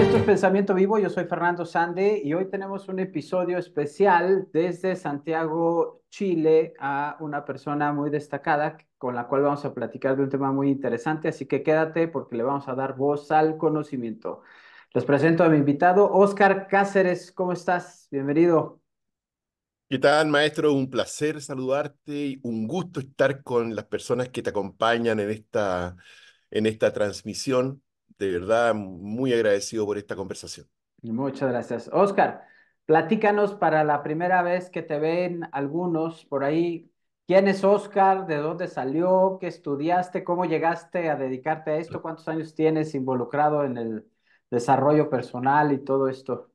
esto es Pensamiento Vivo, yo soy Fernando Sande y hoy tenemos un episodio especial desde Santiago, Chile, a una persona muy destacada con la cual vamos a platicar de un tema muy interesante, así que quédate porque le vamos a dar voz al conocimiento. Les presento a mi invitado, Oscar Cáceres, ¿cómo estás? Bienvenido. ¿Qué tal, maestro? Un placer saludarte y un gusto estar con las personas que te acompañan en esta, en esta transmisión de verdad muy agradecido por esta conversación. Muchas gracias. Oscar, platícanos para la primera vez que te ven algunos por ahí, ¿quién es Oscar? ¿De dónde salió? ¿Qué estudiaste? ¿Cómo llegaste a dedicarte a esto? ¿Cuántos años tienes involucrado en el desarrollo personal y todo esto?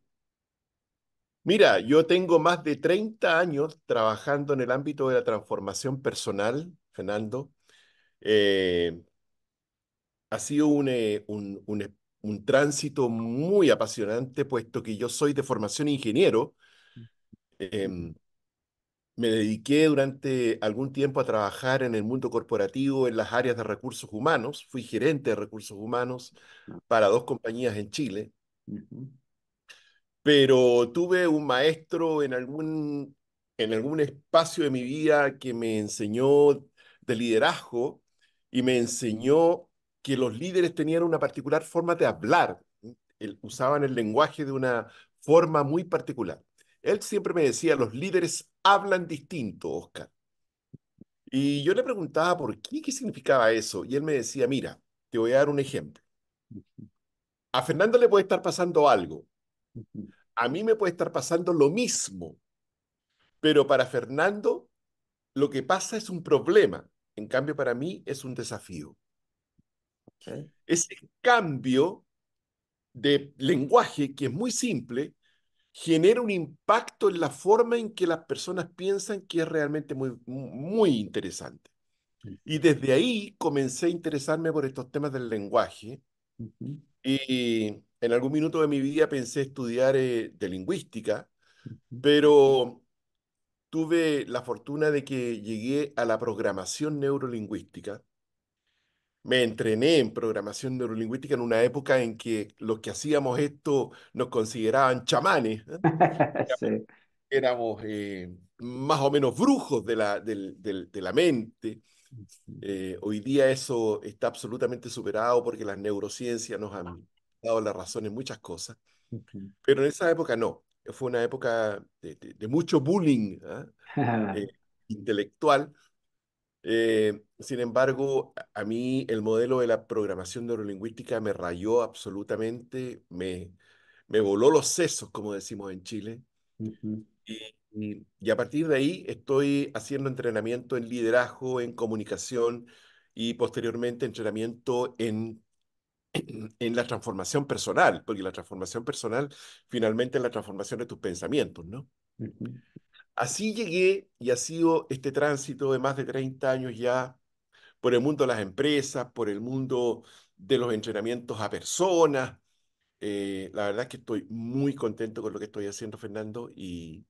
Mira, yo tengo más de 30 años trabajando en el ámbito de la transformación personal, Fernando. Eh, ha sido un, eh, un, tránsito muy apasionante, puesto que yo soy de formación ingeniero. Em, me dediqué durante algún tiempo a trabajar en el mundo corporativo, en las áreas de recursos humanos. Fui gerente de recursos humanos para dos compañías en Chile. Pero tuve un maestro en algún, en algún espacio de mi vida que me enseñó de liderazgo y me enseñó que los líderes tenían una particular forma de hablar, usaban el lenguaje de una forma muy particular. Él siempre me decía, los líderes hablan distinto, Oscar. Y yo le preguntaba por qué, qué significaba eso. Y él me decía, mira, te voy a dar un ejemplo. A Fernando le puede estar pasando algo. A mí me puede estar pasando lo mismo. Pero para Fernando, lo que pasa es un problema. En cambio, para mí es un desafío. Ese cambio de lenguaje, que es muy simple, genera un impacto en la forma en que las personas piensan que es realmente muy, muy interesante. Y desde ahí comencé a interesarme por estos temas del lenguaje. Y en algún minuto de mi vida pensé estudiar eh, de lingüística, pero tuve la fortuna de que llegué a la programación neurolingüística, me entrené en programación neurolingüística en una época en que los que hacíamos esto nos consideraban chamanes. ¿eh? Éramos eh, más o menos brujos de la, de la mente. Eh, hoy día eso está absolutamente superado porque las neurociencias nos han dado la razón en muchas cosas. Pero en esa época no. Fue una época de, de mucho bullying ¿ah? intelectual eh, sin embargo, a mí el modelo de la programación neurolingüística me rayó absolutamente, me, me voló los sesos, como decimos en Chile. y, a partir de ahí estoy haciendo entrenamiento en liderazgo, en comunicación y posteriormente entrenamiento en, en, la transformación personal, porque la transformación personal finalmente es la transformación de tus pensamientos, ¿no? Así llegué y ha sido este tránsito de más de 30 años ya por el mundo de las empresas, por el mundo de los entrenamientos a personas. Eh, la verdad es que estoy muy contento con lo que estoy haciendo, Fernando, y,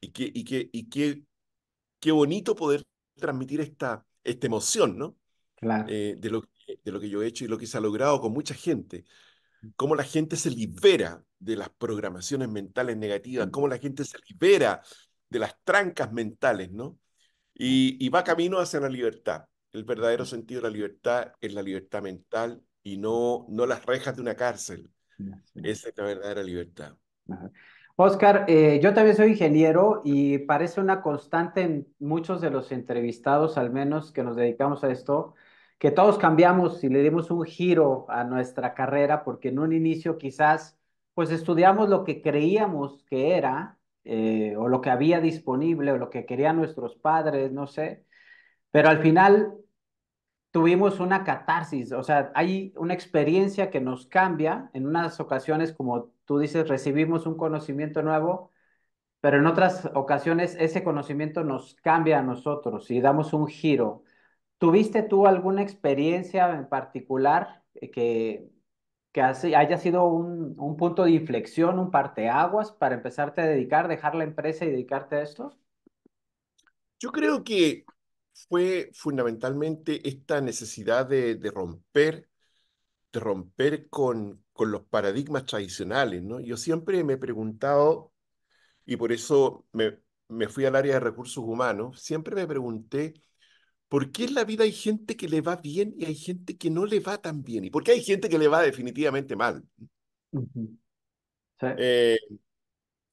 y, y qué bonito poder transmitir esta, esta emoción, ¿no? Claro. Eh, de, lo, de lo que yo he hecho y lo que se ha logrado con mucha gente. Mm. Cómo la gente se libera de las programaciones mentales negativas, mm. cómo la gente se libera de las trancas mentales, ¿no? Y, va camino hacia la libertad. El verdadero sentido de la libertad es la libertad mental y no, no las rejas de una cárcel. Esa es la verdadera libertad. Oscar, eh, yo también soy ingeniero y parece una constante en muchos de los entrevistados, al menos que nos dedicamos a esto, que todos cambiamos y le dimos un giro a nuestra carrera porque en un inicio quizás pues estudiamos lo que creíamos que era eh, o lo que había disponible o lo que querían nuestros padres, no sé. Pero al final tuvimos una catarsis, o sea, hay una experiencia que nos cambia. En unas ocasiones, como tú dices, recibimos un conocimiento nuevo, pero en otras ocasiones ese conocimiento nos cambia a nosotros y damos un giro. ¿Tuviste tú alguna experiencia en particular eh, que, que haya sido un, un, punto de inflexión, un parteaguas para empezarte a dedicar, dejar la empresa y dedicarte a esto? Yo creo que fue fundamentalmente esta necesidad de, de romper, de romper con, con los paradigmas tradicionales, ¿no? Yo siempre me he preguntado, y por eso me, me fui al área de recursos humanos, siempre me pregunté ¿Por qué en la vida hay gente que le va bien y hay gente que no le va tan bien? ¿Y por qué hay gente que le va definitivamente mal? Eh,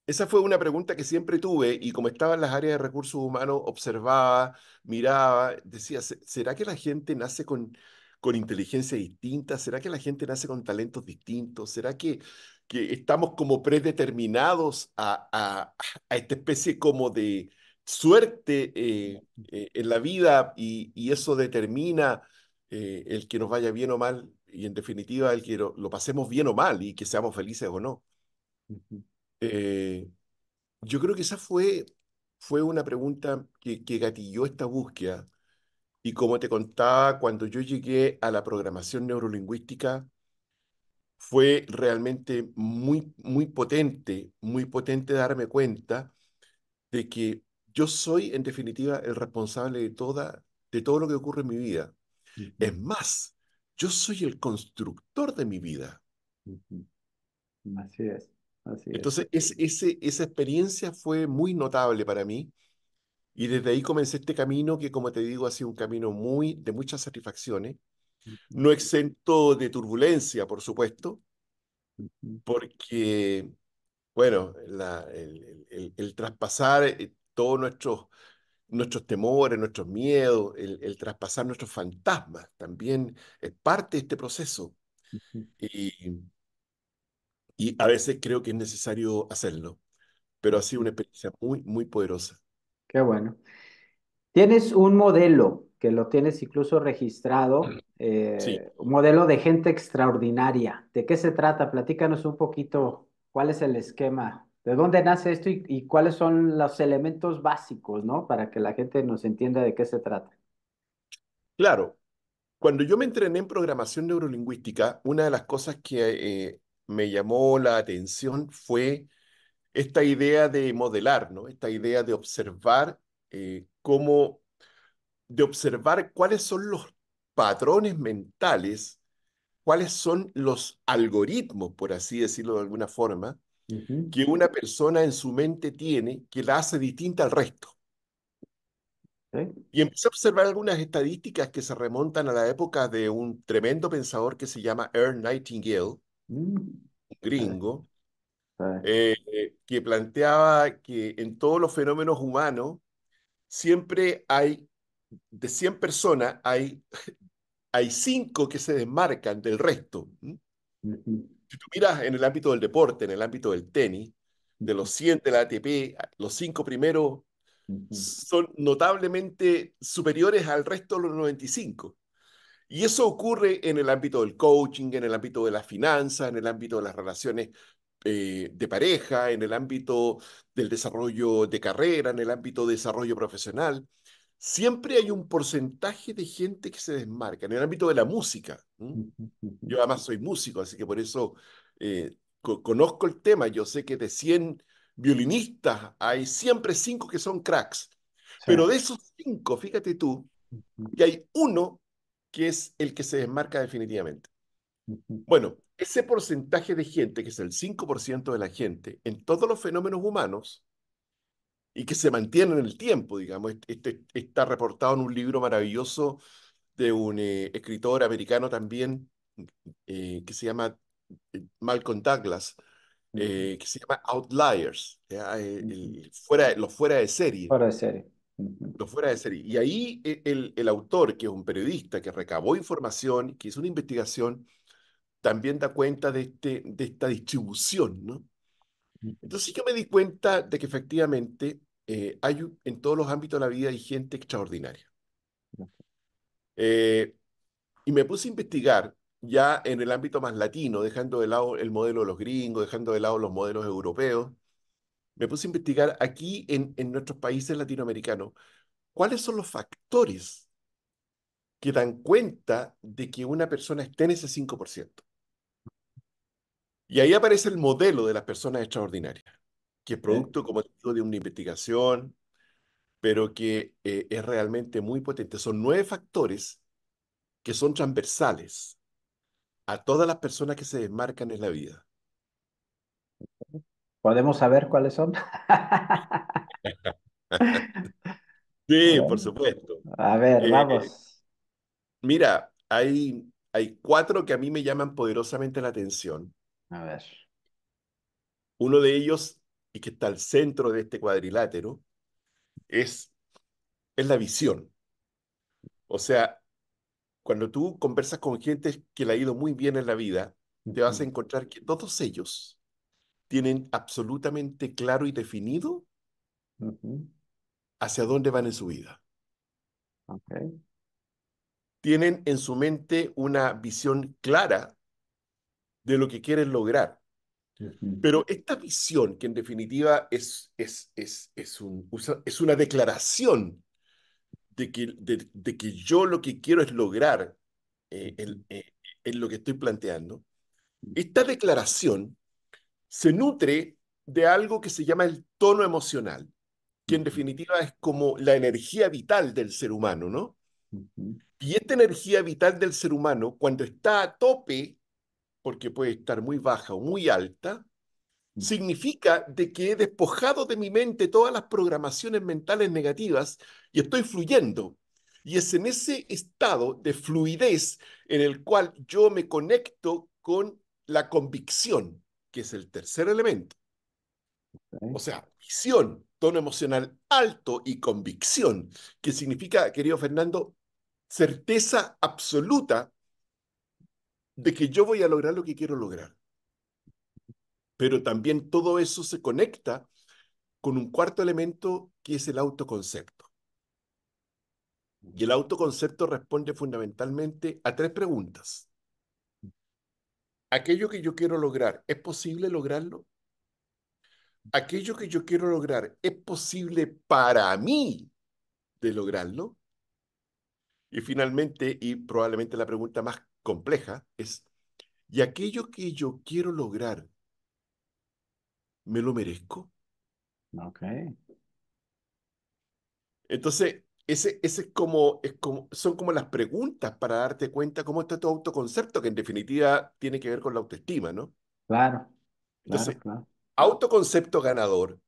esa fue una pregunta que siempre tuve y como estaba en las áreas de recursos humanos, observaba, miraba, decía, ¿será que la gente nace con, con inteligencia distinta? ¿Será que la gente nace con talentos distintos? ¿Será que, que estamos como predeterminados a, a, a esta especie como de suerte eh, eh, en la vida y, eso determina eh, el que nos vaya bien o mal y en definitiva el que lo, pasemos bien o mal y que seamos felices o no. yo creo que esa fue, fue una pregunta que, que gatilló esta búsqueda y como te contaba, cuando yo llegué a la programación neurolingüística, fue realmente muy, muy potente, muy potente darme cuenta de que yo soy en definitiva el responsable de, toda, de todo lo que ocurre en mi vida. Es más, yo soy el constructor de mi vida. Así es. Así Entonces, es, ese, esa experiencia fue muy notable para mí y desde ahí comencé este camino que, como te digo, ha sido un camino muy de muchas satisfacciones, no exento de turbulencia, por supuesto, porque, bueno, la, el, el, el traspasar eh, todos nuestros, nuestros temores, nuestros miedos, el, traspasar nuestros fantasmas, también es parte de este proceso. y, a veces creo que es necesario hacerlo, pero ha sido una experiencia muy, muy poderosa. Qué bueno. Tienes un modelo que lo tienes incluso registrado, eh, un modelo de gente extraordinaria. ¿De qué se trata? Platícanos un poquito cuál es el esquema ¿De dónde nace esto y, cuáles son los elementos básicos, ¿no? Para que la gente nos entienda de qué se trata. Claro. Cuando yo me entrené en programación neurolingüística, una de las cosas que eh, me llamó la atención fue esta idea de modelar, ¿no? Esta idea de observar eh, cómo, de observar cuáles son los patrones mentales, cuáles son los algoritmos, por así decirlo de alguna forma, que una persona en su mente tiene que la hace distinta al resto. Y empecé a observar algunas estadísticas que se remontan a la época de un tremendo pensador que se llama Earl Nightingale, mm. un gringo, eh, que planteaba que en todos los fenómenos humanos siempre hay, de 100 personas, hay, hay 5 que se desmarcan del resto si tú miras en el ámbito del deporte, en el ámbito del tenis, de los 100 de la ATP, los cinco primeros son notablemente superiores al resto de los 95. Y eso ocurre en el ámbito del coaching, en el ámbito de las finanzas, en el ámbito de las relaciones eh, de pareja, en el ámbito del desarrollo de carrera, en el ámbito de desarrollo profesional siempre hay un porcentaje de gente que se desmarca en el ámbito de la música. Yo además soy músico, así que por eso eh, conozco el tema. Yo sé que de 100 violinistas hay siempre 5 que son cracks. Pero de esos 5, fíjate tú, que hay uno que es el que se desmarca definitivamente. Bueno, ese porcentaje de gente, que es el 5% de la gente, en todos los fenómenos humanos, y que se mantiene en el tiempo, digamos. Este, está reportado en un libro maravilloso de un eh, escritor americano también eh, que se llama eh, Malcolm Douglas, que se llama Outliers, fuera, los fuera de serie. Fuera de serie. Los fuera de serie. Y ahí el, el autor, que es un periodista que recabó información, que hizo una investigación, también da cuenta de, este, de esta distribución, ¿no? Entonces yo me di cuenta de que efectivamente eh, hay en todos los ámbitos de la vida hay gente extraordinaria. Eh, y me puse a investigar ya en el ámbito más latino, dejando de lado el modelo de los gringos, dejando de lado los modelos europeos. Me puse a investigar aquí en, en nuestros países latinoamericanos cuáles son los factores que dan cuenta de que una persona esté en ese 5%. Y ahí aparece el modelo de las personas extraordinarias, que es producto, como digo, de una investigación, pero que eh, es realmente muy potente. Son nueve factores que son transversales a todas las personas que se desmarcan en la vida. ¿Podemos saber cuáles son? sí, por supuesto. A ver, eh, vamos. Mira, hay, hay cuatro que a mí me llaman poderosamente la atención a ver. Uno de ellos, y que está al centro de este cuadrilátero, es, es la visión. O sea, cuando tú conversas con gente que le ha ido muy bien en la vida, te vas a encontrar que todos ellos tienen absolutamente claro y definido hacia dónde van en su vida. Tienen en su mente una visión clara de lo que quieres lograr. Pero esta visión, que en definitiva es, es, un, es una declaración de que, de, que yo lo que quiero es lograr eh, eh, en, lo que estoy planteando, esta declaración se nutre de algo que se llama el tono emocional, que en definitiva es como la energía vital del ser humano, ¿no? Y esta energía vital del ser humano, cuando está a tope, porque puede estar muy baja o muy alta, mm. significa de que he despojado de mi mente todas las programaciones mentales negativas y estoy fluyendo. Y es en ese estado de fluidez en el cual yo me conecto con la convicción, que es el tercer elemento. O sea, visión, tono emocional alto y convicción, que significa, querido Fernando, certeza absoluta de que yo voy a lograr lo que quiero lograr. Pero también todo eso se conecta con un cuarto elemento que es el autoconcepto. Y el autoconcepto responde fundamentalmente a tres preguntas. ¿Aquello que yo quiero lograr, es posible lograrlo? ¿Aquello que yo quiero lograr, es posible para mí de lograrlo? Y finalmente, y probablemente la pregunta más compleja es, ¿y aquello que yo quiero lograr, me lo merezco? Ok. Entonces, ese, ese es como, es como, son como las preguntas para darte cuenta cómo está tu autoconcepto, que en definitiva tiene que ver con la autoestima, ¿no? Claro. Entonces, autoconcepto ganador,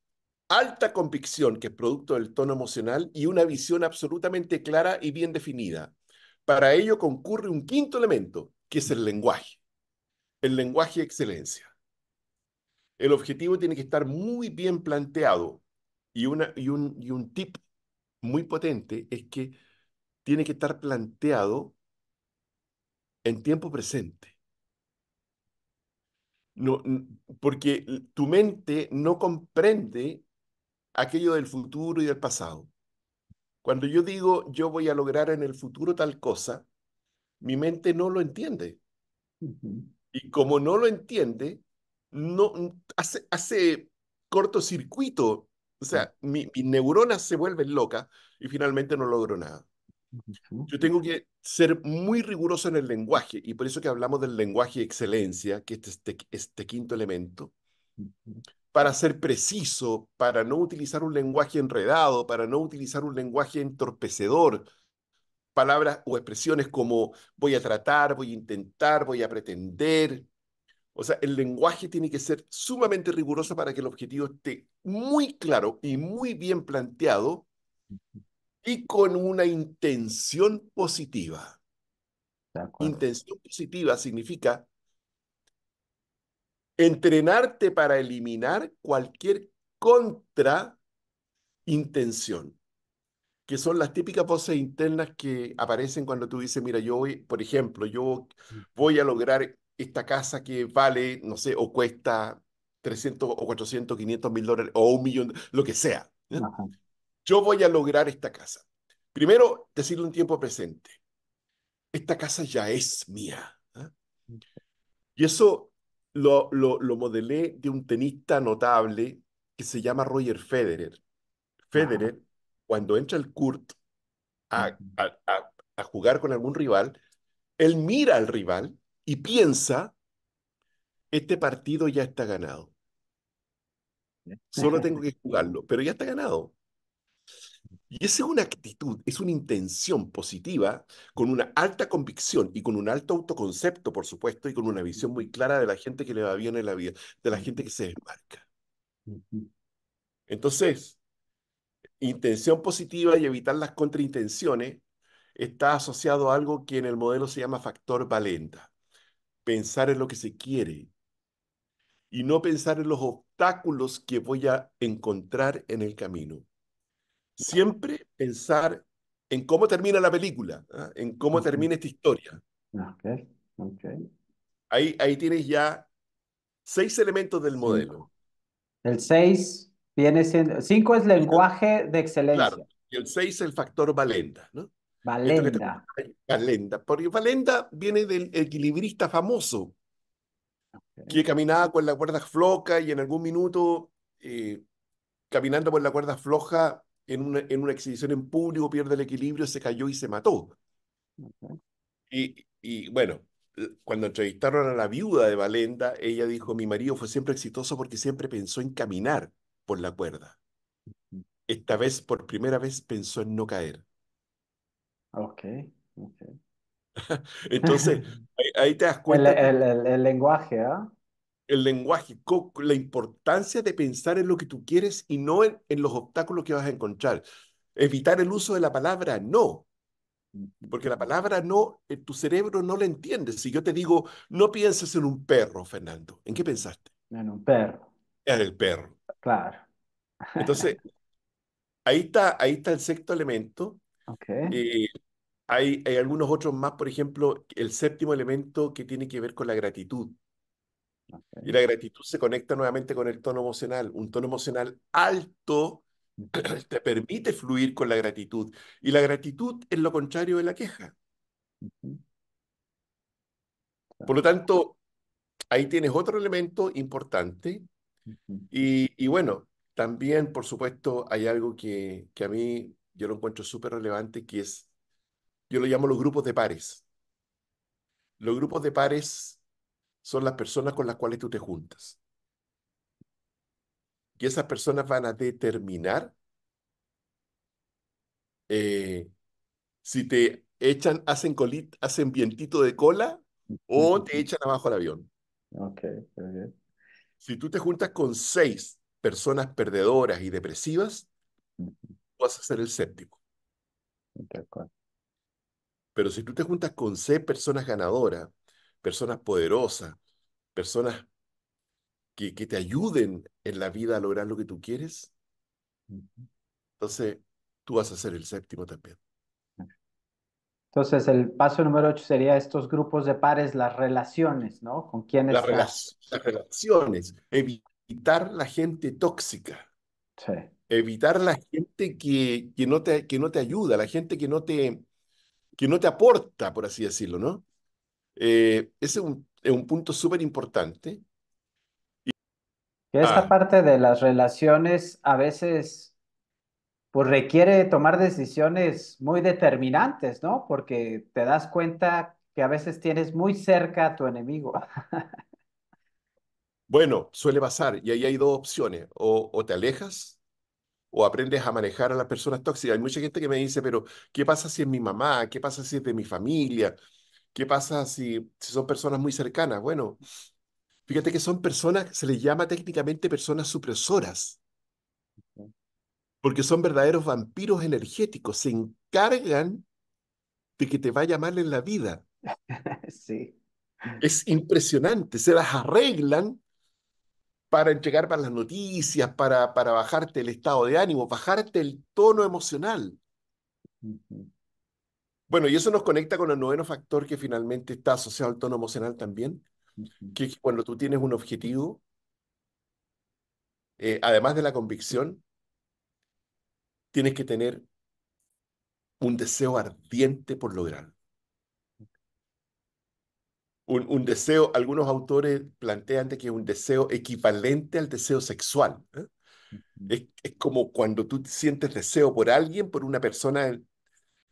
alta convicción que es producto del tono emocional y una visión absolutamente clara y bien definida. Para ello concurre un quinto elemento, que es el lenguaje. El lenguaje de excelencia. El objetivo tiene que estar muy bien planteado y, un, tip muy potente es que tiene que estar planteado en tiempo presente. porque tu mente no comprende aquello del futuro y del pasado. Cuando yo digo yo voy a lograr en el futuro tal cosa, mi mente no lo entiende. Y como no lo entiende, no hace, hace cortocircuito. O sea, mi, mis neuronas se vuelven locas y finalmente no logro nada. Yo tengo que ser muy riguroso en el lenguaje y por eso que hablamos del lenguaje excelencia, que este es este, este quinto elemento para ser preciso, para no utilizar un lenguaje enredado, para no utilizar un lenguaje entorpecedor. Palabras o expresiones como voy a tratar, voy a intentar, voy a pretender. O sea, el lenguaje tiene que ser sumamente riguroso para que el objetivo esté muy claro y muy bien planteado y con una intención positiva. Intención positiva significa entrenarte para eliminar cualquier contra intención, que son las típicas voces internas que aparecen cuando tú dices, mira, yo voy, por ejemplo, yo voy a lograr esta casa que vale, no sé, o cuesta 300 o 400, 500 mil dólares o un millón, lo que sea. Yo voy a lograr esta casa. Primero, decirlo un tiempo presente. Esta casa ya es mía. Y eso lo, lo, lo modelé de un tenista notable que se llama Roger Federer. Federer, cuando entra el court a jugar con algún rival, él mira al rival y piensa, este partido ya está ganado. Solo tengo que jugarlo, pero ya está ganado. Y esa es una actitud, es una intención positiva, con una alta convicción y con un alto autoconcepto, por supuesto, y con una visión muy clara de la gente que le va bien en la vida, de la gente que se desmarca. Entonces, intención positiva y evitar las contraintenciones está asociado a algo que en el modelo se llama factor valenta. Pensar en lo que se quiere y no pensar en los obstáculos que voy a encontrar en el camino siempre pensar en cómo termina la película, ¿ah? en cómo termina esta historia. Ahí, ahí tienes ya seis elementos del modelo. El seis viene siendo... Cinco es lenguaje de excelencia. Claro. Y el seis es el factor valenda, ¿no? Valenda. Valenda. Porque Valenda viene del equilibrista famoso que caminaba con la cuerda floja y en algún minuto, eh, caminando con la cuerda floja, en una, en una exhibición en público, pierde el equilibrio, se cayó y se mató. Y, y bueno, cuando entrevistaron a la viuda de Valenda, ella dijo, mi marido fue siempre exitoso porque siempre pensó en caminar por la cuerda. Esta vez, por primera vez, pensó en no caer. Ok, okay. Entonces, ahí, te das cuenta. El, el, lenguaje, ¿ah? el lenguaje, la importancia de pensar en lo que tú quieres y no en, los obstáculos que vas a encontrar. Evitar el uso de la palabra no, porque la palabra no, eh, tu cerebro no la entiende. Si yo te digo, no pienses en un perro, Fernando, ¿en qué pensaste? En un perro. En el perro. Claro. Entonces, ahí está, ahí está el sexto elemento. y eh, hay, hay algunos otros más, por ejemplo, el séptimo elemento que tiene que ver con la gratitud. Y la gratitud se conecta nuevamente con el tono emocional. Un tono emocional alto te permite fluir con la gratitud. Y la gratitud es lo contrario de la queja. Por lo tanto, ahí tienes otro elemento importante. y, bueno, también, por supuesto, hay algo que, que a mí yo lo encuentro súper relevante, que es, yo lo llamo los grupos de pares. Los grupos de pares son las personas con las cuales tú te juntas. Y esas personas van a determinar eh, si te echan, hacen, colit, hacen vientito de cola o te echan abajo el avión. Si tú te juntas con seis personas perdedoras y depresivas, vas a ser el séptimo. Pero si tú te juntas con seis personas ganadoras personas poderosas, personas que, que te ayuden en la vida a lograr lo que tú quieres, entonces tú vas a ser el séptimo también. Entonces, el paso número ocho sería estos grupos de pares, las relaciones, ¿no? ¿Con quiénes? Las, las relaciones, evitar la gente tóxica. Evitar la gente que, que, no te, que no te ayuda, la gente que no te, que no te aporta, por así decirlo, ¿no? Eh, ese es un, punto súper importante. Esta ah. parte de las relaciones a veces pues requiere tomar decisiones muy determinantes, ¿no? Porque te das cuenta que a veces tienes muy cerca a tu enemigo. Bueno, suele pasar y ahí hay dos opciones, o, o te alejas o aprendes a manejar a las personas tóxicas. Hay mucha gente que me dice, pero ¿qué pasa si es mi mamá? ¿Qué pasa si es de mi familia? ¿Qué pasa si, son personas muy cercanas? Bueno, fíjate que son personas, se les llama técnicamente personas supresoras, porque son verdaderos vampiros energéticos, se encargan de que te vaya mal en la vida. Sí. Es impresionante, se las arreglan para entregar para las noticias, para, para bajarte el estado de ánimo, bajarte el tono emocional. Bueno, y eso nos conecta con el noveno factor que finalmente está asociado al tono emocional también, que es cuando tú tienes un objetivo, eh, además de la convicción, tienes que tener un deseo ardiente por lograrlo. Un, deseo, algunos autores plantean que es un deseo equivalente al deseo sexual. ¿eh? Es, es, como cuando tú sientes deseo por alguien, por una persona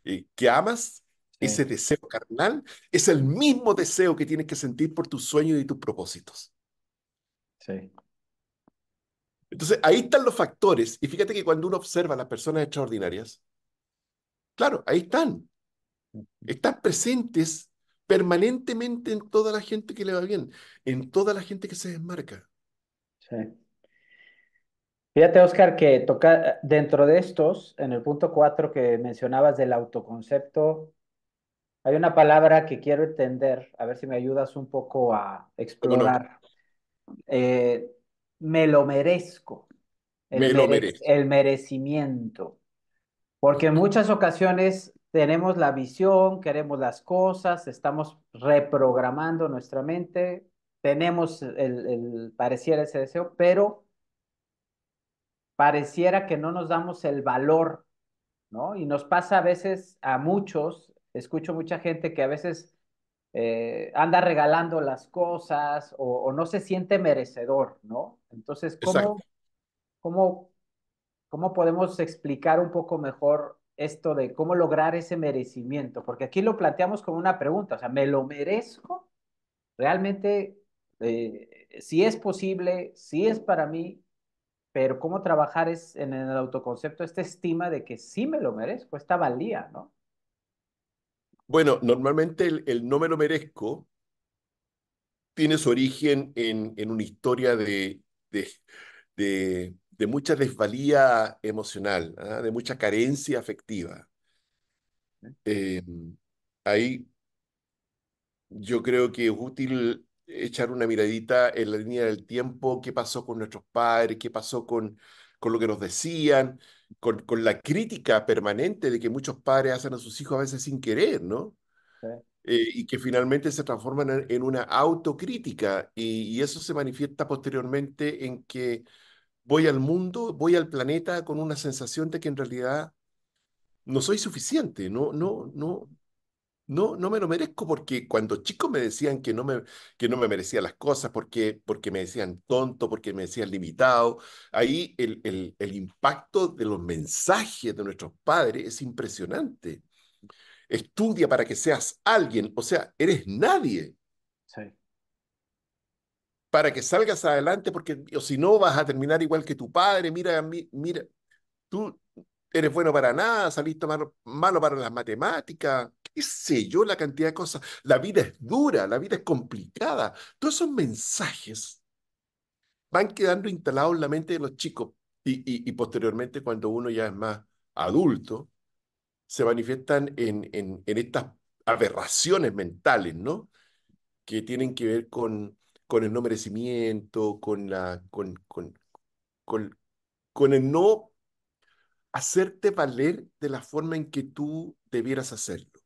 eh, que amas, ese deseo carnal, es el mismo deseo que tienes que sentir por tus sueños y tus propósitos. Sí. Entonces, ahí están los factores. Y fíjate que cuando uno observa a las personas extraordinarias, claro, ahí están. Están presentes permanentemente en toda la gente que le va bien, en toda la gente que se desmarca. Sí. Fíjate, Oscar, que toca dentro de estos, en el punto 4 que mencionabas del autoconcepto, hay una palabra que quiero entender, a ver si me ayudas un poco a explorar. Eh, me lo merezco. El, me lo merezco. el merecimiento. Porque en muchas ocasiones tenemos la visión, queremos las cosas, estamos reprogramando nuestra mente, tenemos el, el pareciera ese deseo, pero pareciera que no nos damos el valor, ¿no? Y nos pasa a veces a muchos, escucho mucha gente que a veces eh, anda regalando las cosas o, no se siente merecedor, ¿no? Entonces, ¿cómo, ¿cómo, podemos explicar un poco mejor esto de cómo lograr ese merecimiento? Porque aquí lo planteamos como una pregunta, o sea, ¿me lo merezco? Realmente, eh, si es posible, si es para mí, pero cómo trabajar es en el autoconcepto esta estima de que sí me lo merezco, esta valía, ¿no? Bueno, normalmente el, no me lo merezco tiene su origen en, una historia de, de, mucha desvalía emocional, ¿ah? de mucha carencia afectiva. Eh, ahí yo creo que es útil echar una miradita en la línea del tiempo, qué pasó con nuestros padres, qué pasó con, con lo que nos decían, con, con la crítica permanente de que muchos padres hacen a sus hijos a veces sin querer, ¿no? Eh, y que finalmente se transforman en, una autocrítica y, y, eso se manifiesta posteriormente en que voy al mundo, voy al planeta con una sensación de que en realidad no soy suficiente, no, no, no, no, no me lo merezco porque cuando chicos me decían que no me, que no me merecía las cosas, porque, porque me decían tonto, porque me decían limitado, ahí el, el, impacto de los mensajes de nuestros padres es impresionante. Estudia para que seas alguien, o sea, eres nadie. Para que salgas adelante, porque o si no vas a terminar igual que tu padre, mira, mira, tú eres bueno para nada, saliste malo para las matemáticas sé yo, la cantidad de cosas. La vida es dura, la vida es complicada. Todos esos mensajes van quedando instalados en la mente de los chicos y, posteriormente cuando uno ya es más adulto, se manifiestan en, estas aberraciones mentales, ¿no? Que tienen que ver con, el no merecimiento, con, la, con el no hacerte valer de la forma en que tú debieras hacerlo.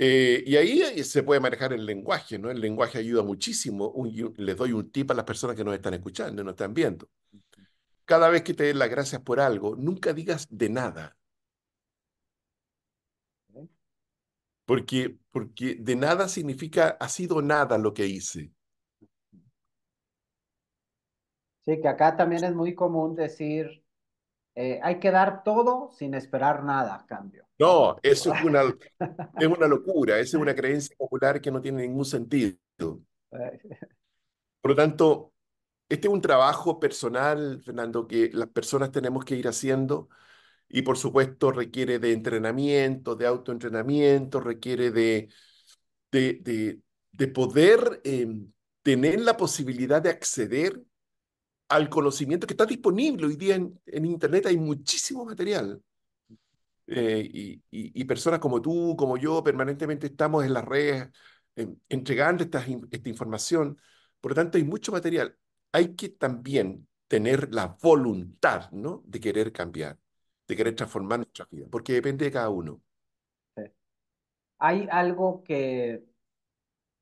Eh, y ahí eh, se puede manejar el lenguaje, ¿no? El lenguaje ayuda muchísimo. les doy un tip a las personas que nos están escuchando, nos están viendo. Cada vez que te den las gracias por algo, nunca digas de nada. Porque, porque de nada significa, ha sido nada lo que hice. Sí, que acá también es muy común decir, eh, hay que dar todo sin esperar nada cambio. No, eso es una, es una locura, esa es una creencia popular que no tiene ningún sentido. Eh. Por lo tanto, este es un trabajo personal, Fernando, que las personas tenemos que ir haciendo y por supuesto requiere de entrenamiento, de autoentrenamiento, requiere de, de, de, poder em, tener la posibilidad de acceder al conocimiento que está disponible hoy día en, Internet, hay muchísimo material. Eh, y, personas como tú, como yo, permanentemente estamos en las redes entregando esta, información. Por lo tanto, hay mucho material. Hay que también tener la voluntad ¿no? de querer cambiar, de querer transformar nuestra vida, porque depende de cada uno. ¿Hay algo que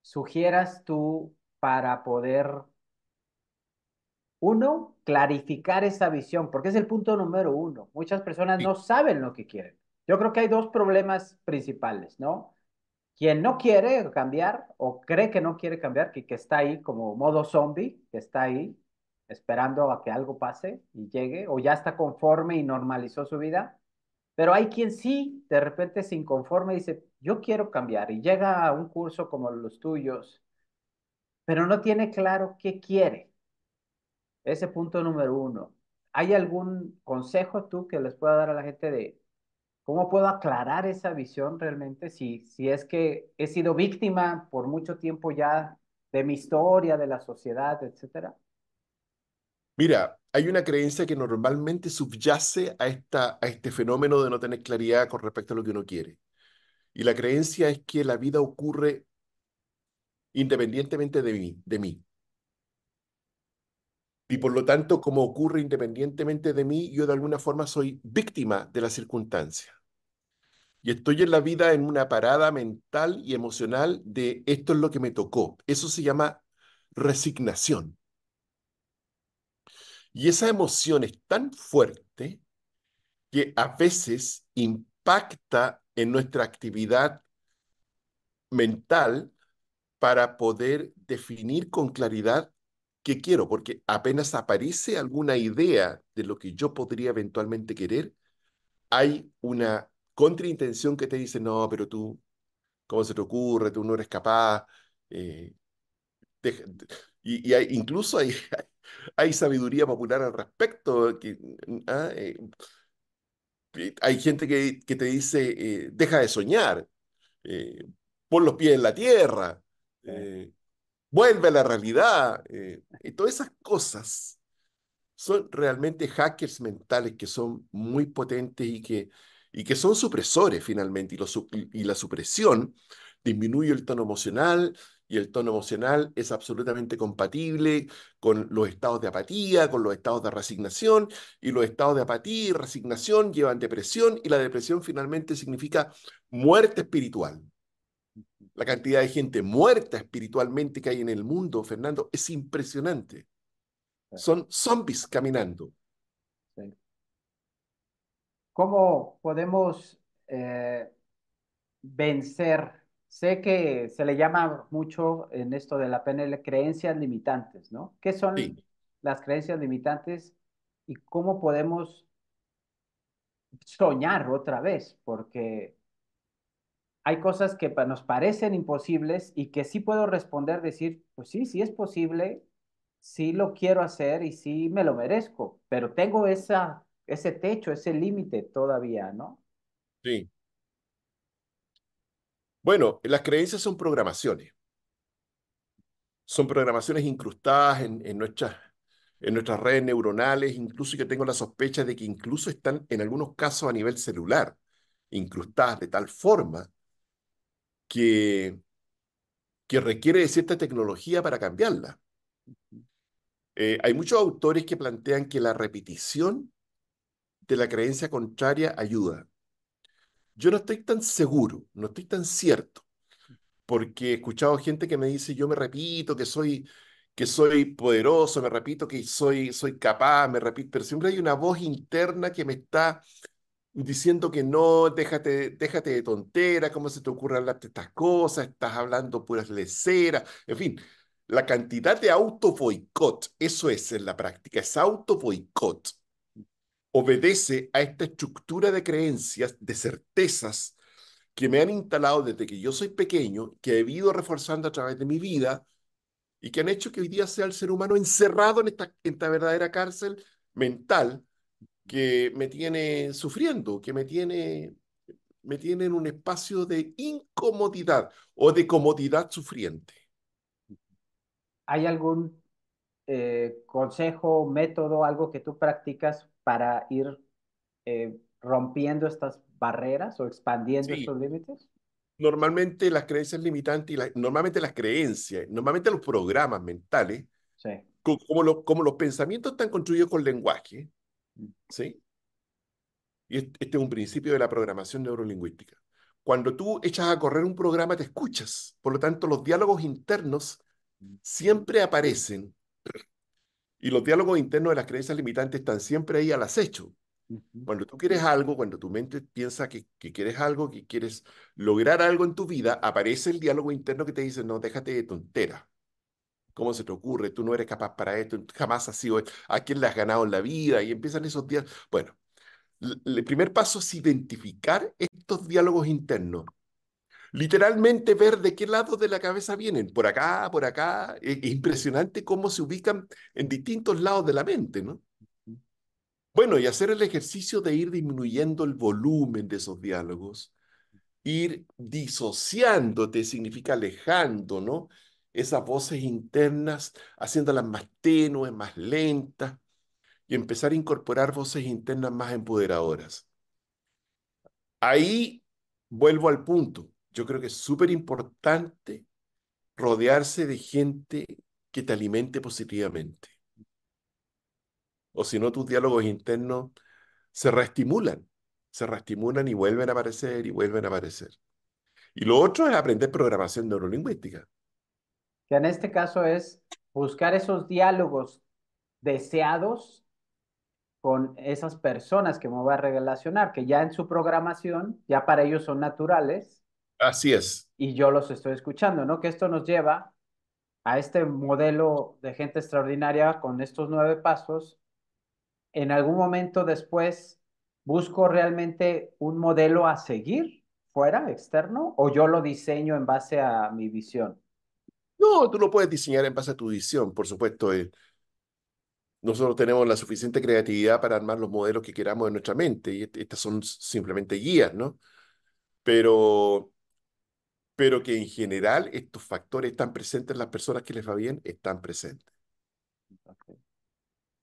sugieras tú para poder uno, clarificar esa visión, porque es el punto número uno. Muchas personas no saben lo que quieren. Yo creo que hay dos problemas principales, ¿no? Quien no quiere cambiar o cree que no quiere cambiar, que, está ahí como modo zombie, que está ahí esperando a que algo pase y llegue, o ya está conforme y normalizó su vida. Pero hay quien sí, de repente se inconforme y dice, yo quiero cambiar, y llega a un curso como los tuyos, pero no tiene claro qué quiere. Ese punto número uno. ¿Hay algún consejo tú que les pueda dar a la gente de cómo puedo aclarar esa visión realmente si, si es que he sido víctima por mucho tiempo ya de mi historia, de la sociedad, etcétera? Mira, hay una creencia que normalmente subyace a, esta, a este fenómeno de no tener claridad con respecto a lo que uno quiere. Y la creencia es que la vida ocurre independientemente de mí, de mí. Y por lo tanto, como ocurre independientemente de mí, yo de alguna forma soy víctima de la circunstancia. Y estoy en la vida en una parada mental y emocional de esto es lo que me tocó. Eso se llama resignación. Y esa emoción es tan fuerte que a veces impacta en nuestra actividad mental para poder definir con claridad qué quiero, porque apenas aparece alguna idea de lo que yo podría eventualmente querer, hay una contraintención que te dice, no, pero tú, ¿cómo se te ocurre? Tú no eres capaz. Eh, y, hay, incluso hay, sabiduría popular al respecto. Que, mm, ah, eh, hay gente que, te dice, eh, deja de soñar, pon los pies en la tierra vuelve a la realidad. Eh, y todas esas cosas son realmente hackers mentales que son muy potentes y que, y que son supresores finalmente. Y, y la supresión disminuye el tono emocional y el tono emocional es absolutamente compatible con los estados de apatía, con los estados de resignación y los estados de apatía y resignación llevan depresión y la depresión finalmente significa muerte espiritual. La cantidad de gente muerta espiritualmente que hay en el mundo, Fernando, es impresionante. Son zombies caminando. ¿Cómo podemos eh, vencer? Sé que se le llama mucho en esto de la PNL creencias limitantes, ¿no? ¿Qué son las creencias limitantes y cómo podemos soñar otra vez? Porque hay cosas que nos parecen imposibles y que sí puedo responder, decir, pues sí, sí es posible, sí lo quiero hacer y sí me lo merezco, pero tengo esa, ese techo, ese límite todavía, ¿no? Sí. Bueno, las creencias son programaciones. Son programaciones incrustadas en, en, nuestras, en nuestras redes neuronales, incluso que tengo la sospecha de que incluso están en algunos casos a nivel celular, incrustadas de tal forma que, requiere de cierta tecnología para cambiarla. Eh, hay muchos autores que plantean que la repetición de la creencia contraria ayuda. Yo no estoy tan seguro, no estoy tan cierto, porque he escuchado gente que me dice, yo me repito que soy, que soy poderoso, me repito que soy, soy capaz, me repito, pero siempre hay una voz interna que me está diciendo que no, déjate, déjate de tontera, cómo se te ocurre hablar de estas cosas, estás hablando puras leceras, en fin, la cantidad de auto boicot, eso es en la práctica, es auto boicot, obedece a esta estructura de creencias, de certezas que me han instalado desde que yo soy pequeño, que he ido reforzando a través de mi vida y que han hecho que hoy día sea el ser humano encerrado en esta, en esta verdadera cárcel mental que me tiene sufriendo, que me tiene, me tiene en un espacio de incomodidad o de comodidad sufriente. ¿Hay algún eh, consejo, método, algo que tú practicas para ir eh, rompiendo estas barreras o expandiendo estos límites? Normalmente las creencias limitantes, y normalmente las creencias, normalmente los programas mentales, como, los, como los pensamientos están construidos con lenguaje, ¿Sí? Y este es un principio de la programación neurolingüística. Cuando tú echas a correr un programa, te escuchas. Por lo tanto, los diálogos internos siempre aparecen. Y los diálogos internos de las creencias limitantes están siempre ahí al acecho. Cuando tú quieres algo, cuando tu mente piensa que, que, quieres algo, que quieres lograr algo en tu vida, aparece el diálogo interno que te dice, no, déjate de tontera. ¿Cómo se te ocurre? Tú no eres capaz para esto, jamás has sido, ¿a quién le has ganado en la vida? Y empiezan esos días. Bueno, el primer paso es identificar estos diálogos internos. Literalmente ver de qué lado de la cabeza vienen, por acá, por acá. Es e impresionante cómo se ubican en distintos lados de la mente, ¿no? Bueno, y hacer el ejercicio de ir disminuyendo el volumen de esos diálogos, ir disociándote significa alejando, ¿no? esas voces internas, haciéndolas más tenues, más lentas, y empezar a incorporar voces internas más empoderadoras. Ahí vuelvo al punto. Yo creo que es súper importante rodearse de gente que te alimente positivamente. O si no, tus diálogos internos se reestimulan, se reestimulan y vuelven a aparecer y vuelven a aparecer. Y lo otro es aprender programación neurolingüística que en este caso es buscar esos diálogos deseados con esas personas que me voy a relacionar, que ya en su programación, ya para ellos son naturales. Así es. Y yo los estoy escuchando, ¿no? Que esto nos lleva a este modelo de gente extraordinaria con estos nueve pasos. En algún momento después, ¿busco realmente un modelo a seguir fuera, externo, o yo lo diseño en base a mi visión? No, tú lo puedes diseñar en base a tu visión, por supuesto. Eh. Nosotros tenemos la suficiente creatividad para armar los modelos que queramos en nuestra mente y estas son simplemente guías, ¿no? Pero, pero que en general estos factores están presentes en las personas que les va bien, están presentes.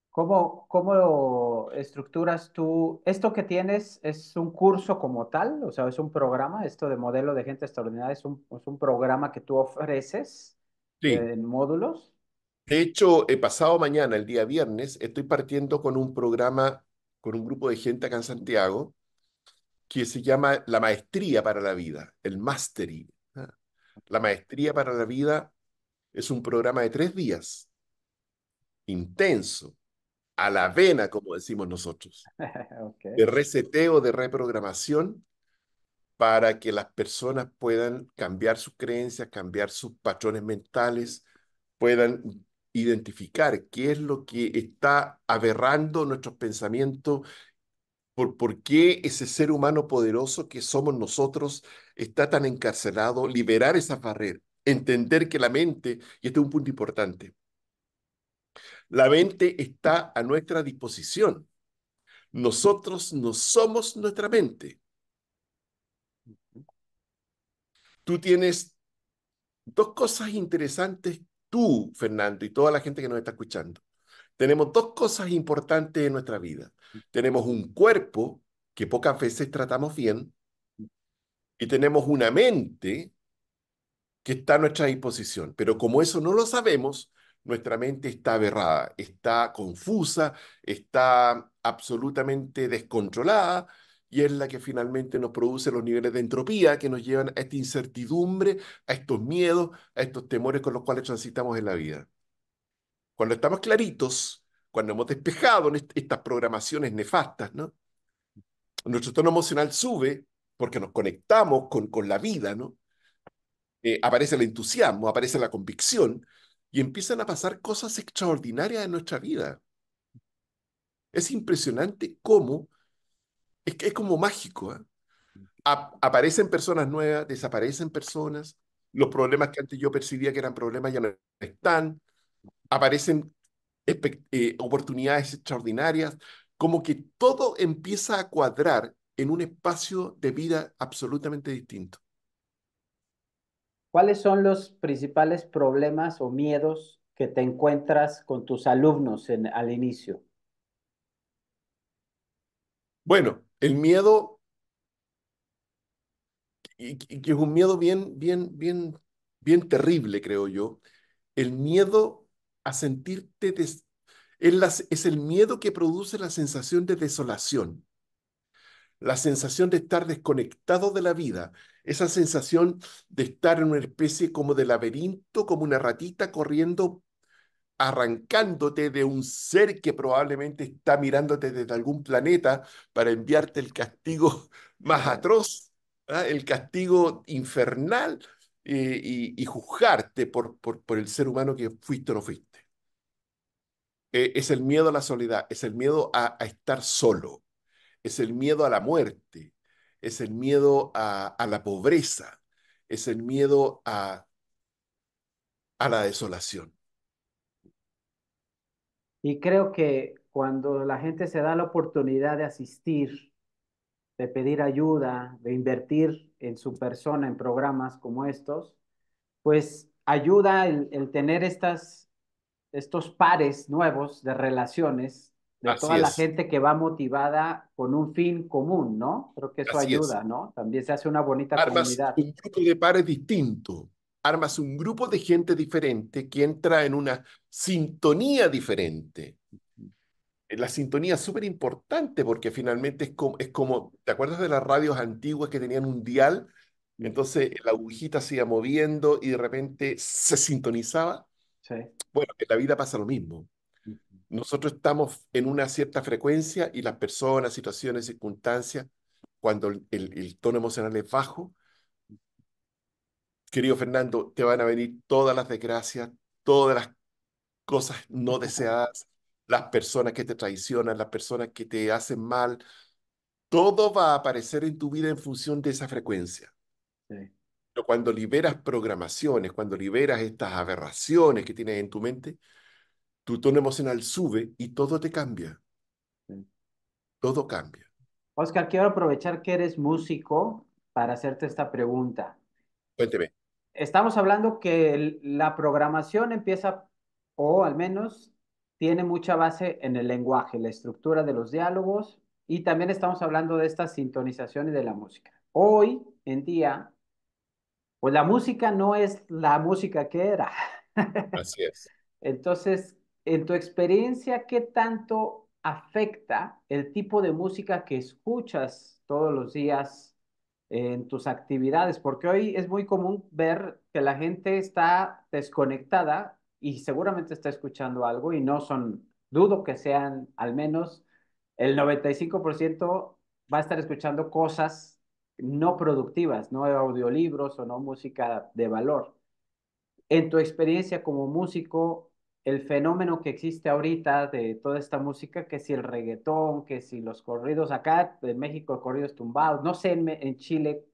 ¿Cómo, estructuras tú? ¿Esto que tienes es un curso como tal? O sea, ¿es un programa? ¿Esto de modelo de gente extraordinaria es es un programa que tú ofreces? Eh, en módulos. De hecho, he eh, pasado mañana, el día viernes, estoy partiendo con un programa con un grupo de gente acá en Santiago que se llama La Maestría para la Vida, el Mastery. ¿ah? La Maestría para la Vida es un programa de tres días, intenso, a la vena, como decimos nosotros, de reseteo, de reprogramación para que las personas puedan cambiar sus creencias, cambiar sus patrones mentales, puedan identificar qué es lo que está aberrando nuestros pensamientos, por, por qué ese ser humano poderoso que somos nosotros está tan encarcelado, liberar esa barreras, entender que la mente, y este es un punto importante, la mente está a nuestra disposición. Nosotros no somos nuestra mente. tú tienes dos cosas interesantes, tú, Fernando, y toda la gente que nos está escuchando. Tenemos dos cosas importantes en nuestra vida. Tenemos un cuerpo que pocas veces tratamos bien y tenemos una mente que está a nuestra disposición. Pero como eso no lo sabemos, nuestra mente está aberrada, está confusa, está absolutamente descontrolada y es la que finalmente nos produce los niveles de entropía que nos llevan a esta incertidumbre, a estos miedos, a estos temores con los cuales transitamos en la vida. Cuando estamos claritos, cuando hemos despejado estas programaciones nefastas, ¿no? nuestro tono emocional sube porque nos conectamos con, con la vida, ¿no? Eh, aparece el entusiasmo, aparece la convicción y empiezan a pasar cosas extraordinarias en nuestra vida. Es impresionante cómo es, como mágico. ¿eh? aparecen personas nuevas, desaparecen personas, los problemas que antes yo percibía que eran problemas ya no están, aparecen eh, oportunidades extraordinarias, como que todo empieza a cuadrar en un espacio de vida absolutamente distinto. ¿Cuáles son los principales problemas o miedos que te encuentras con tus alumnos al inicio? Bueno, el miedo, que es un miedo bien, bien, bien, bien terrible, creo yo, el miedo a sentirte, des, es, es el miedo que produce la sensación de desolación, la sensación de estar desconectado de la vida, esa sensación de estar en una especie como de laberinto, como una ratita corriendo arrancándote de un ser que probablemente está mirándote desde algún planeta para enviarte el castigo más atroz, ¿ah? el castigo infernal eh, y, juzgarte por, por, el ser humano que fuiste o no fuiste. E, es el miedo a la soledad, es el miedo a, estar solo, es el miedo a la muerte, es el miedo a, a la pobreza, es el miedo a, a la desolación. Y creo que cuando la gente se da la oportunidad de asistir, de pedir ayuda, de invertir en su persona, en programas como estos, pues ayuda el, tener estas, estos pares nuevos de relaciones, de toda la gente que va motivada con un fin común, ¿no? Creo que eso ayuda, ¿no? También se hace una bonita comunidad. Un grupo de pares distinto, armas un grupo de gente diferente que entra en una sintonía diferente. Eh, la sintonía es súper importante porque finalmente es como, es como, ¿te acuerdas de las radios antiguas que tenían un dial? Entonces la agujita se iba moviendo y de repente se sintonizaba. Bueno, en la vida pasa lo mismo. Nosotros estamos en una cierta frecuencia y las personas, situaciones, circunstancias, cuando el tono emocional es bajo, querido Fernando, te van a venir todas las desgracias, todas las cosas no deseadas, las personas que te traicionan, las personas que te hacen mal, todo va a aparecer en tu vida en función de esa frecuencia. Pero cuando liberas programaciones, cuando liberas estas aberraciones que tienes en tu mente, tu tono emocional sube y todo te cambia. Todo cambia. Oscar, quiero aprovechar que eres músico para hacerte esta pregunta. Cuénteme estamos hablando que la programación empieza, o al menos tiene mucha base en el lenguaje, la estructura de los diálogos, y también estamos hablando de esta sintonización y de la música. Hoy en día, pues la música no es la música que era. Así es. Entonces, en tu experiencia, ¿qué tanto afecta el tipo de música que escuchas todos los días en tus actividades, porque hoy es muy común ver que la gente está desconectada y seguramente está escuchando algo y no son, dudo que sean al menos el 95% va a estar escuchando cosas no productivas, no audiolibros o no música de valor. En tu experiencia como músico, el fenómeno que existe ahorita de toda esta música, que si el reggaetón, que si los corridos acá, de México corridos tumbados, no sé, en, Chile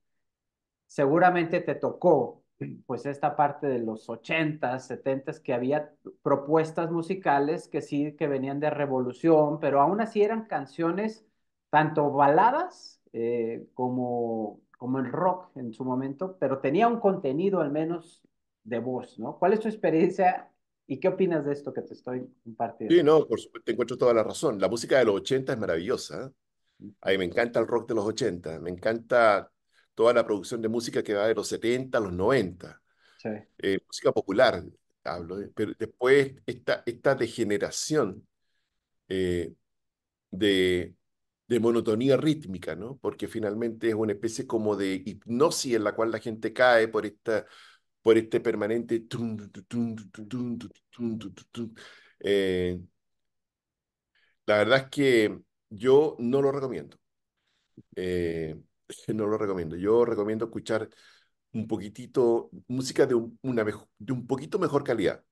seguramente te tocó pues esta parte de los 80 setentas, que había propuestas musicales que sí, que venían de revolución, pero aún así eran canciones tanto baladas eh, como, como el rock en su momento, pero tenía un contenido al menos de voz, ¿no? ¿Cuál es tu experiencia ¿Y qué opinas de esto que te estoy compartiendo? Sí, no, por supuesto, te encuentro toda la razón. La música de los 80 es maravillosa. ¿eh? A mí me encanta el rock de los 80, me encanta toda la producción de música que va de los 70 a los 90. Sí. Eh, música popular, hablo, pero después esta, esta degeneración eh, de, de monotonía rítmica, ¿no? Porque finalmente es una especie como de hipnosis en la cual la gente cae por esta por este permanente... la verdad es que yo no lo recomiendo. Eh, no lo recomiendo. Yo recomiendo escuchar un poquitito música de, un, una de un poquito mejor calidad.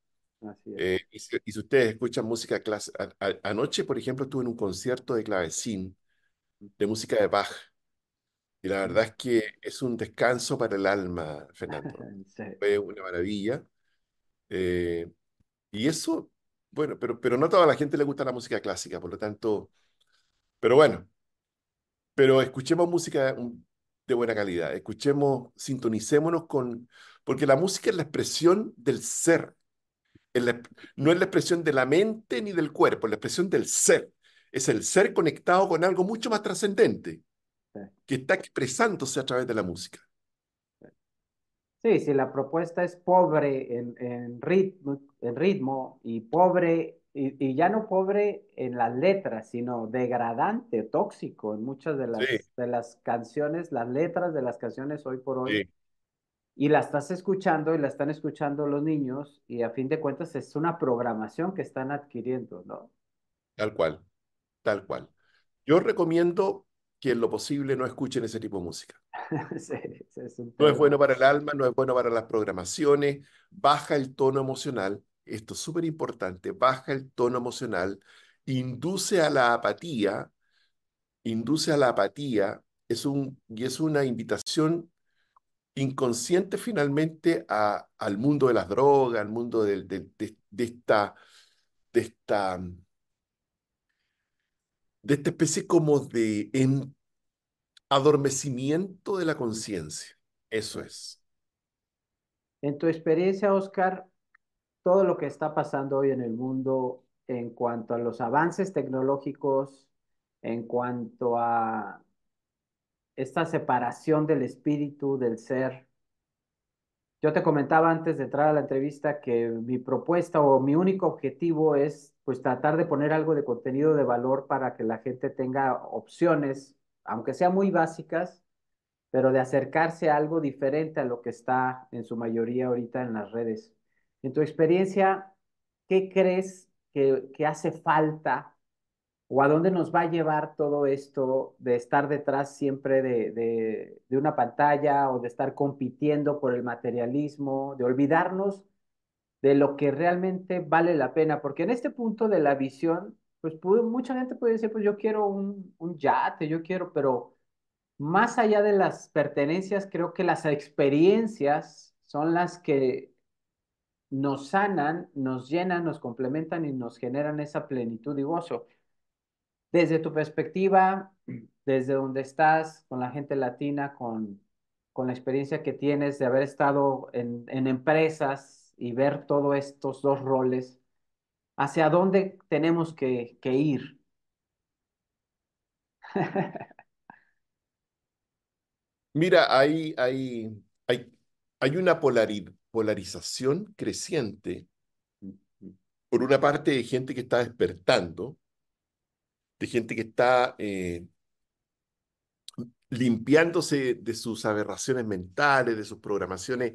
Así eh, y, si, y, si, ustedes escuchan música clásica, anoche, por ejemplo, estuve en un concierto de clavecín, de música de Bach, y la verdad es que es un descanso para el alma, Fernando. Fue una maravilla. Eh, y eso, bueno, pero, pero no toda la gente le gusta la música clásica, por lo tanto, pero bueno, pero escuchemos música mm, de buena calidad, escuchemos, sintonicémonos con, porque la música es la expresión del ser, no es la expresión de la mente ni del cuerpo, es la expresión del ser, es el ser conectado con algo mucho más trascendente que está expresándose a través de la música. Sí, si la propuesta es pobre en, ritmo, ritmo y pobre, y, ya no pobre en las letras, sino degradante, tóxico en muchas de las, de las canciones, las letras de las canciones hoy por hoy. Y la estás escuchando y la están escuchando los niños y a fin de cuentas es una programación que están adquiriendo, ¿no? Tal cual, tal cual. Yo recomiendo que en lo posible no escuchen ese tipo de música. no es bueno para el alma, no es bueno para las programaciones, baja el tono emocional, esto es súper importante, baja el tono emocional, induce a la apatía, induce a la apatía, es un, y es una invitación inconsciente finalmente a, al mundo de las drogas, al mundo de, esta... De esta de esta como de adormecimiento de la conciencia. Eso es. En tu experiencia, Oscar, todo lo que está pasando hoy en el mundo en cuanto a los avances tecnológicos, en cuanto a esta separación del espíritu, del ser, yo te comentaba antes de entrar a la entrevista que mi propuesta o mi único objetivo es pues tratar de poner algo de contenido de valor para que la gente tenga opciones, aunque sean muy básicas, pero de acercarse a algo diferente a lo que está en su mayoría ahorita en las redes. En tu experiencia, ¿qué crees que, que hace falta o a dónde nos va a llevar todo esto de estar detrás siempre de, de, una pantalla o de estar compitiendo por el materialismo, de olvidarnos de lo que realmente vale la pena, porque en este punto de la visión, pues mucha gente puede decir, pues yo quiero un, un yate, yo quiero, pero más allá de las pertenencias, creo que las experiencias son las que nos sanan, nos llenan, nos complementan y nos generan esa plenitud y gozo desde tu perspectiva, desde donde estás, con la gente latina, con, con la experiencia que tienes de haber estado en, empresas y ver todos estos dos roles, ¿hacia dónde tenemos que, ir? Mira, hay, hay, hay, hay una polarización creciente. Por una parte, de gente que está despertando, de gente que está eh, limpiándose de sus aberraciones mentales, de sus programaciones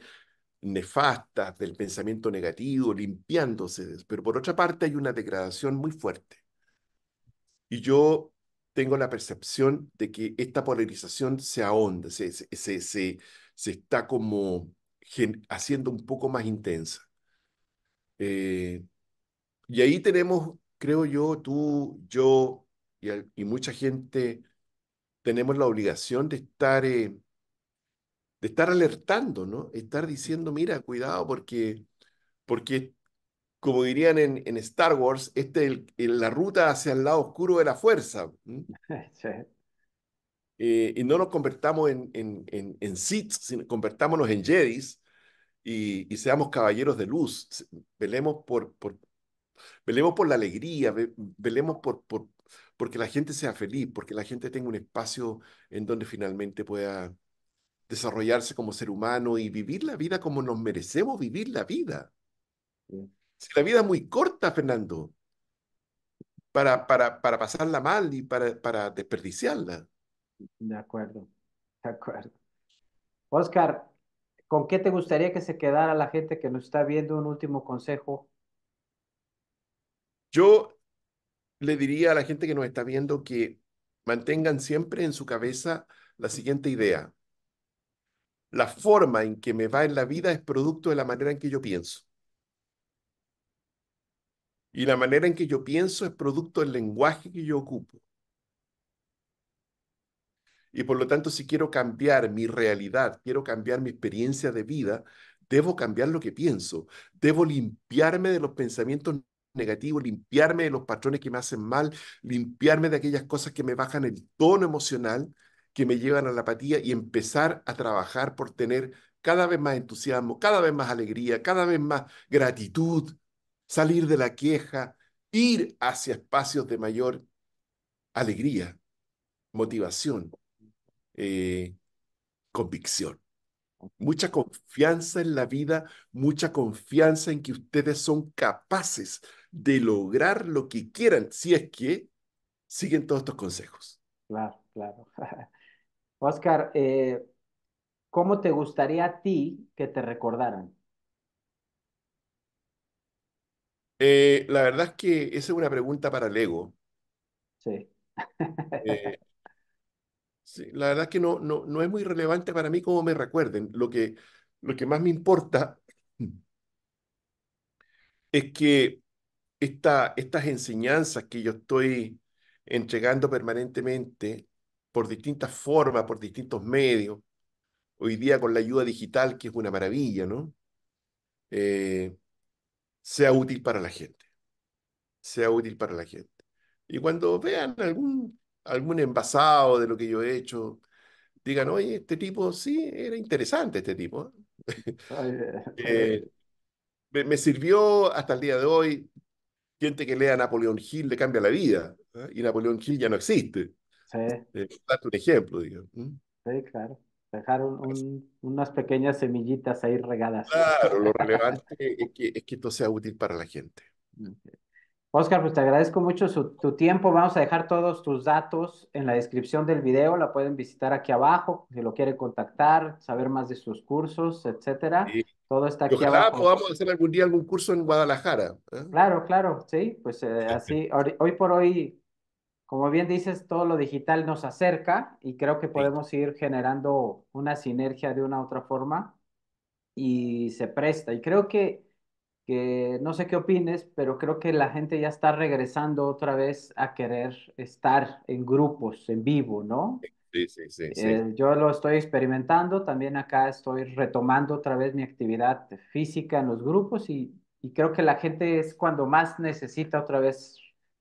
nefastas, del pensamiento negativo, limpiándose. Pero por otra parte hay una degradación muy fuerte. Y yo tengo la percepción de que esta polarización se ahonda, se, se, se, está como haciendo un poco más intensa. Eh, y ahí tenemos, creo yo, tú, yo, y, mucha gente tenemos la obligación de estar, eh, de estar alertando, ¿no? Estar diciendo, mira, cuidado, porque, porque como dirían en, en Star Wars, este es la ruta hacia el lado oscuro de la fuerza. Eh, y no nos convertamos en, en, en, en Sith, sino convertámonos en Jedis y, seamos caballeros de luz. Velemos por, por, velemos por la alegría, velemos por, por, porque la gente sea feliz, porque la gente tenga un espacio en donde finalmente pueda desarrollarse como ser humano y vivir la vida como nos merecemos vivir la vida. la vida es muy corta, Fernando, para, para, para pasarla mal y para, para desperdiciarla. De acuerdo, de acuerdo. Oscar, ¿con qué te gustaría que se quedara la gente que nos está viendo? Un último consejo. Yo le diría a la gente que nos está viendo que mantengan siempre en su cabeza la siguiente idea. La forma en que me va en la vida es producto de la manera en que yo pienso. Y la manera en que yo pienso es producto del lenguaje que yo ocupo. Y por lo tanto, si quiero cambiar mi realidad, quiero cambiar mi experiencia de vida, debo cambiar lo que pienso, debo limpiarme de los pensamientos negativo, limpiarme de los patrones que me hacen mal, limpiarme de aquellas cosas que me bajan el tono emocional, que me llevan a la apatía y empezar a trabajar por tener cada vez más entusiasmo, cada vez más alegría, cada vez más gratitud, salir de la queja, ir hacia espacios de mayor alegría, motivación, eh, convicción mucha confianza en la vida, mucha confianza en que ustedes son capaces de lograr lo que quieran, si es que siguen todos estos consejos. Claro, claro. Oscar, eh, ¿cómo te gustaría a ti que te recordaran? Eh, la verdad es que esa es una pregunta para el ego. Sí. Eh, la verdad es que no, no, no es muy relevante para mí cómo me recuerden. Lo que, lo que más me importa es que esta, estas enseñanzas que yo estoy entregando permanentemente por distintas formas, por distintos medios, hoy día con la ayuda digital, que es una maravilla, ¿no? Eh, sea útil para la gente, sea útil para la gente. Y cuando vean algún algún envasado de lo que yo he hecho, digan, oye, este tipo sí, era interesante este tipo. Eh, me, sirvió hasta el día de hoy gente que lea Napoleón Hill le cambia la vida, ¿eh? y Napoleón Hill ya no existe. Sí. Eh, date un ejemplo, Sí, claro. dejar un, unas pequeñas semillitas ahí regadas. Claro, lo relevante es, que, esto sea útil para la gente. Oscar, pues te agradezco mucho su, tu tiempo. Vamos a dejar todos tus datos en la descripción del video. La pueden visitar aquí abajo si lo quieren contactar, saber más de sus cursos, etcétera. Todo está aquí ojalá podamos hacer algún día algún curso en Guadalajara. ¿eh? Claro, claro, sí. Pues eh, así, hoy por hoy, como bien dices, todo lo digital nos acerca y creo que podemos ir generando una sinergia de una u otra forma y se presta. Y creo que que no sé qué opines, pero creo que la gente ya está regresando otra vez a querer estar en grupos, en vivo, ¿no? Sí, sí, sí. Eh, yo lo estoy experimentando, también acá estoy retomando otra vez mi actividad física en los grupos y, creo que la gente es cuando más necesita otra vez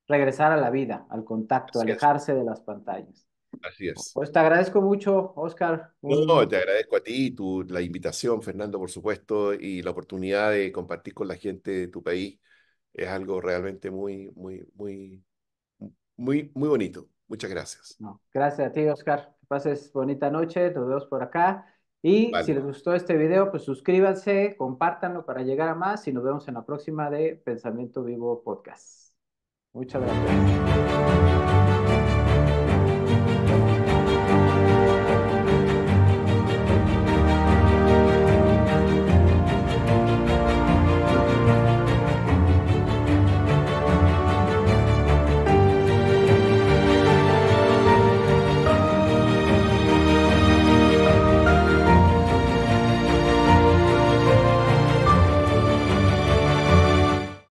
regresar a la vida, al contacto, alejarse de las pantallas. Así es. Pues te agradezco mucho, Oscar. No, te agradezco a ti, tu, la invitación, Fernando, por supuesto, y la oportunidad de compartir con la gente de tu país. Es algo realmente muy, muy, muy, muy, muy bonito. Muchas gracias. No, gracias a ti, Oscar. Que pases bonita noche, nos vemos por acá. Y si les gustó este video, pues suscríbanse, compártanlo para llegar a más y nos vemos en la próxima de Pensamiento Vivo Podcast. Muchas gracias.